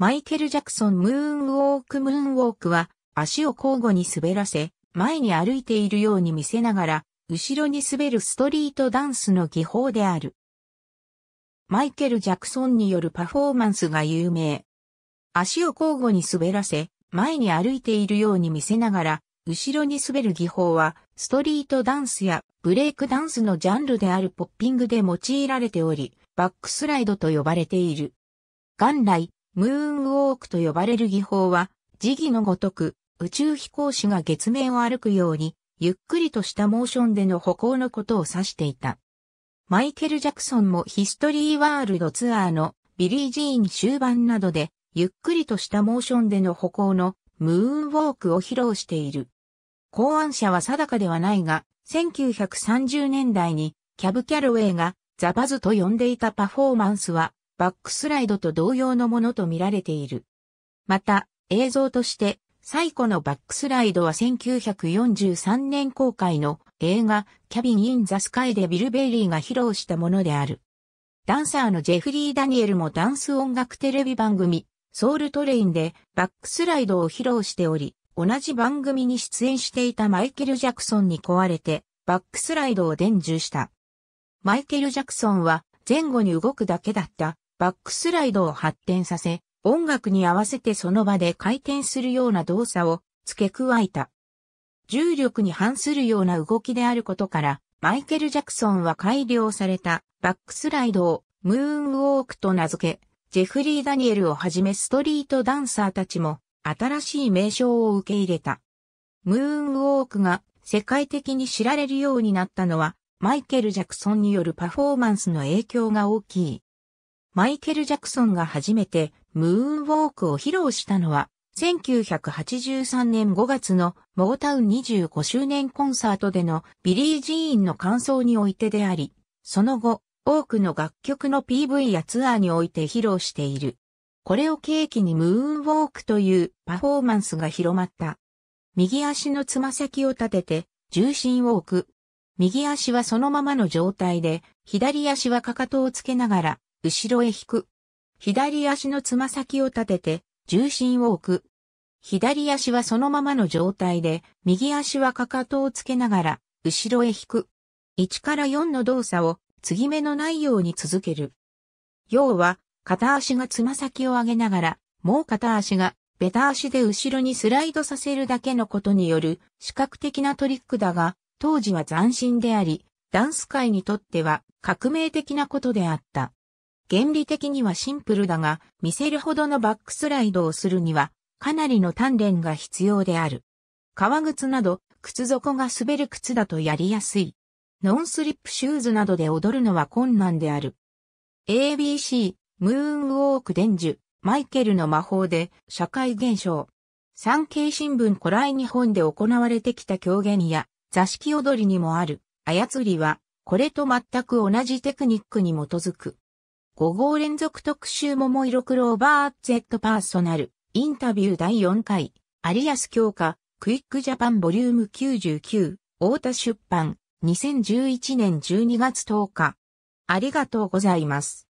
マイケル・ジャクソン・ムーンウォーク・ムーンウォークは、足を交互に滑らせ、前に歩いているように見せながら、後ろに滑るストリートダンスの技法である。マイケル・ジャクソンによるパフォーマンスが有名。足を交互に滑らせ、前に歩いているように見せながら、後ろに滑る技法は、ストリートダンスやブレイクダンスのジャンルであるポッピングで用いられており、バックスライドと呼ばれている。元来、ムーンウォークと呼ばれる技法は、時技のごとく、宇宙飛行士が月面を歩くように、ゆっくりとしたモーションでの歩行のことを指していた。マイケル・ジャクソンもヒストリーワールドツアーのビリー・ジーン終盤などで、ゆっくりとしたモーションでの歩行のムーンウォークを披露している。考案者は定かではないが、1930年代にキャブ・キャロウェイがザバズと呼んでいたパフォーマンスはバックスライドと同様のものと見られている。また、映像として、最古のバックスライドは1943年公開の映画キャビン・イン・ザ・スカイでビル・ベイリーが披露したものである。ダンサーのジェフリー・ダニエルもダンス音楽テレビ番組ソウルトレインでバックスライドを披露しており、同じ番組に出演していたマイケル・ジャクソンに壊れてバックスライドを伝授した。マイケル・ジャクソンは前後に動くだけだったバックスライドを発展させ、音楽に合わせてその場で回転するような動作を付け加えた。重力に反するような動きであることから、マイケル・ジャクソンは改良されたバックスライドをムーンウォークと名付け、ジェフリー・ダニエルをはじめストリートダンサーたちも新しい名称を受け入れた。ムーンウォークが世界的に知られるようになったのはマイケル・ジャクソンによるパフォーマンスの影響が大きい。マイケル・ジャクソンが初めてムーンウォークを披露したのは、1983年5月のモータウン25周年コンサートでのビリー・ジーンの感想においてであり、その後、多くの楽曲の PV やツアーにおいて披露している。これを契機にムーンウォークというパフォーマンスが広まった。右足のつま先を立てて重心を置く。右足はそのままの状態で、左足はかかとをつけながら後ろへ引く。左足のつま先を立てて、重心を置く。左足はそのままの状態で、右足はかかとをつけながら、後ろへ引く。1から4の動作を、継ぎ目のないように続ける。要は、片足がつま先を上げながら、もう片足が、ベタ足で後ろにスライドさせるだけのことによる、視覚的なトリックだが、当時は斬新であり、ダンス界にとっては革命的なことであった。原理的にはシンプルだが、見せるほどのバックスライドをするには、かなりの鍛錬が必要である。革靴など、靴底が滑る靴だとやりやすい。ノンスリップシューズなどで踊るのは困難である。ABC、ムーンウォーク伝授、マイケルの魔法で、社会現象。産経新聞古来日本で行われてきた狂言や、座敷踊りにもある、操りは、これと全く同じテクニックに基づく。5号連続特集桃色クローバー Z パーソナル、インタビュー第4回、有安強化、クイックジャパンボリューム99、大田出版、2011年12月10日。ありがとうございます。